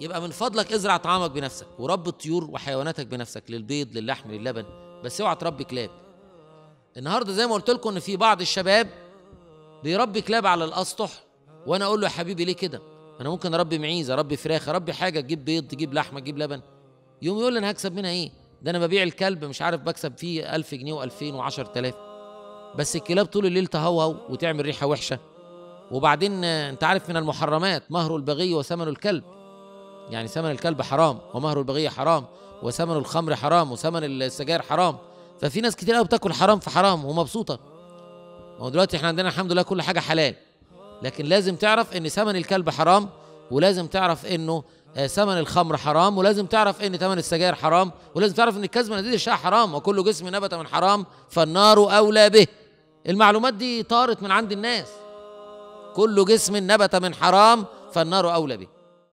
يبقى من فضلك ازرع طعامك بنفسك ورب الطيور وحيواناتك بنفسك للبيض للحم للبن بس اوعى تربي كلاب النهارده زي ما قلت لكم ان في بعض الشباب بيربي كلاب على الاسطح وانا اقول له يا حبيبي ليه كده انا ممكن اربي معيز اربي فراخ اربي حاجه تجيب بيض تجيب لحمه تجيب لبن يوم يقول لي انا هكسب منها ايه ده انا ببيع الكلب مش عارف بكسب فيه 1000 جنيه و2000 و10000 بس الكلاب طول الليل تهوهو وتعمل ريحه وحشه وبعدين آه، انت عارف من المحرمات مهر البغي وثمن الكلب يعني ثمن الكلب حرام ومهر البغية حرام وثمن الخمر حرام وثمن السجاير حرام ففي ناس كتير قوي بتاكل حرام في حرام ومبسوطة ما هو دلوقتي احنا عندنا الحمد لله كل حاجة حلال لكن لازم تعرف ان ثمن الكلب حرام ولازم تعرف انه آه، ثمن الخمر حرام ولازم تعرف ان ثمن السجاير حرام ولازم تعرف ان الكذب نديد الشاء حرام وكل جسم نبت من حرام فالنار اولى به المعلومات دي طارت من عند الناس كل جسم نبت من حرام فالنار اولى به